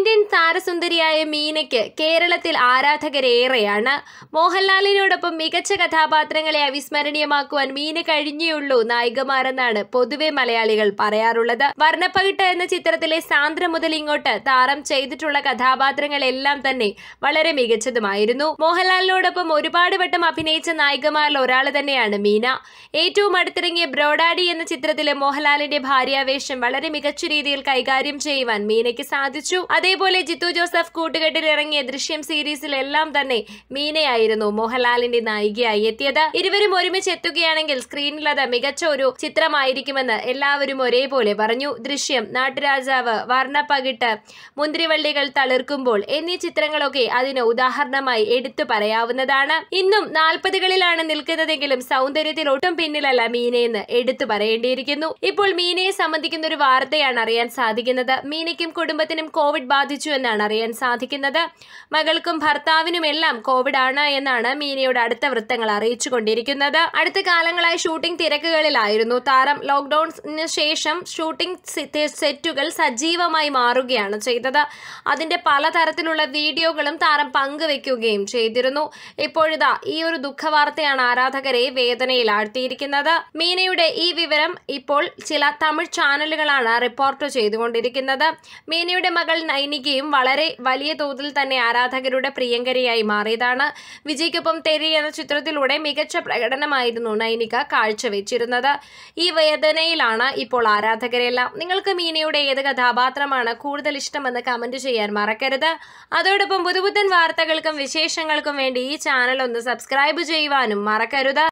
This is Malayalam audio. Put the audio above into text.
ഇന്ത്യൻ താരസുന്ദരിയായ മീനയ്ക്ക് കേരളത്തിൽ ആരാധകരേറെയാണ് മോഹൻലാലിനോടൊപ്പം മികച്ച കഥാപാത്രങ്ങളെ അവിസ്മരണീയമാക്കുവാൻ മീന കഴിഞ്ഞേയുള്ളൂ നായികമാരെന്നാണ് പൊതുവെ മലയാളികൾ പറയാറുള്ളത് വർണ്ണപ്പകിട്ട എന്ന ചിത്രത്തിലെ സാന്ദ്ര മുതൽ ഇങ്ങോട്ട് താരം ചെയ്തിട്ടുള്ള കഥാപാത്രങ്ങളെല്ലാം തന്നെ വളരെ മികച്ചതുമായിരുന്നു മോഹൻലാലിനോടൊപ്പം ഒരുപാട് വട്ടം അഭിനയിച്ച നായികമാരിൽ ഒരാൾ തന്നെയാണ് മീന ഏറ്റവും അടുത്തിറങ്ങിയ ബ്രോഡാഡി എന്ന ചിത്രത്തിലെ മോഹൻലാലിന്റെ ഭാര്യാവേഷം വളരെ മികച്ച രീതിയിൽ കൈകാര്യം ചെയ്യുവാൻ മീനയ്ക്ക് സാധിച്ചു അതേ അതേപോലെ ജിത്തു ജോസഫ് കൂട്ടുകെട്ടിൽ ഇറങ്ങിയ ദൃശ്യം സീരീസിലെല്ലാം തന്നെ മീനയായിരുന്നു മോഹൻലാലിന്റെ നായികയായി എത്തിയത് ഇരുവരും ഒരുമിച്ച് എത്തുകയാണെങ്കിൽ സ്ക്രീനിൽ അത് മികച്ച ഒരു ചിത്രമായിരിക്കുമെന്ന് എല്ലാവരും ഒരേപോലെ പറഞ്ഞു ദൃശ്യം നാട്ടുരാജാവ് വർണ്ണപ്പകിട്ട് മുന്തിരിവള്ളികൾ തളിർക്കുമ്പോൾ എന്നീ ചിത്രങ്ങളൊക്കെ അതിന് ഉദാഹരണമായി എടുത്തു പറയാവുന്നതാണ് ഇന്നും നാൽപ്പതുകളിലാണ് നിൽക്കുന്നതെങ്കിലും സൗന്ദര്യത്തിൽ ഒട്ടും പിന്നിലല്ല മീനയെന്ന് എടുത്തു പറയേണ്ടിയിരിക്കുന്നു ഇപ്പോൾ മീനയെ സംബന്ധിക്കുന്ന ഒരു വാർത്തയാണ് അറിയാൻ സാധിക്കുന്നത് മീനയ്ക്കും കുടുംബത്തിനും കോവിഡ് ബാധിച്ചു എന്നാണ് അറിയാൻ സാധിക്കുന്നത് മകൾക്കും ഭർത്താവിനുമെല്ലാം ആണ് എന്നാണ് മീനയുടെ അടുത്ത വൃത്തങ്ങൾ അറിയിച്ചു കൊണ്ടിരിക്കുന്നത് അടുത്ത കാലങ്ങളായി ഷൂട്ടിംഗ് തിരക്കുകളിലായിരുന്നു താരം ലോക്ക്ഡൌണിന് ശേഷം ഷൂട്ടിംഗ് സെറ്റുകൾ സജീവമായി മാറുകയാണ് ചെയ്തത് അതിന്റെ പലതരത്തിലുള്ള വീഡിയോകളും താരം പങ്കുവെക്കുകയും ചെയ്തിരുന്നു ഇപ്പോഴിതാ ഈ ഒരു ദുഃഖവാർത്തയാണ് ആരാധകരെ വേദനയിലാഴ്ത്തിയിരിക്കുന്നത് മീനയുടെ ഈ വിവരം ഇപ്പോൾ ചില തമിഴ് ചാനലുകളാണ് റിപ്പോർട്ട് ചെയ്തുകൊണ്ടിരിക്കുന്നത് മീനയുടെ മകൾ സൈനികയും വളരെ വലിയ തോതിൽ തന്നെ ആരാധകരുടെ പ്രിയങ്കരിയായി മാറിയതാണ് വിജയ്ക്കൊപ്പം തെരി എന്ന ചിത്രത്തിലൂടെ മികച്ച പ്രകടനമായിരുന്നു നൈനിക കാഴ്ചവെച്ചിരുന്നത് ഈ വേദനയിലാണ് ഇപ്പോൾ ആരാധകരെല്ലാം നിങ്ങൾക്ക് മീനയുടെ ഏത് കഥാപാത്രമാണ് കൂടുതൽ ഇഷ്ടമെന്ന് കമന്റ് ചെയ്യാൻ മറക്കരുത് അതോടൊപ്പം പുതുപുത്തൻ വാർത്തകൾക്കും വിശേഷങ്ങൾക്കും വേണ്ടി ഈ ചാനൽ ഒന്ന് സബ്സ്ക്രൈബ് ചെയ്യുവാനും മറക്കരുത്